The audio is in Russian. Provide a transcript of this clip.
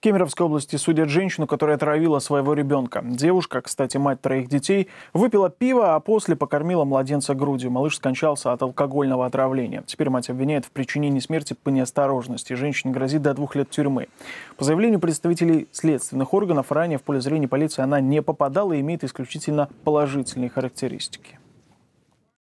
В Кемеровской области судят женщину, которая отравила своего ребенка. Девушка, кстати, мать троих детей, выпила пиво, а после покормила младенца грудью. Малыш скончался от алкогольного отравления. Теперь мать обвиняет в причинении смерти по неосторожности. Женщине грозит до двух лет тюрьмы. По заявлению представителей следственных органов, ранее в поле зрения полиции она не попадала и имеет исключительно положительные характеристики.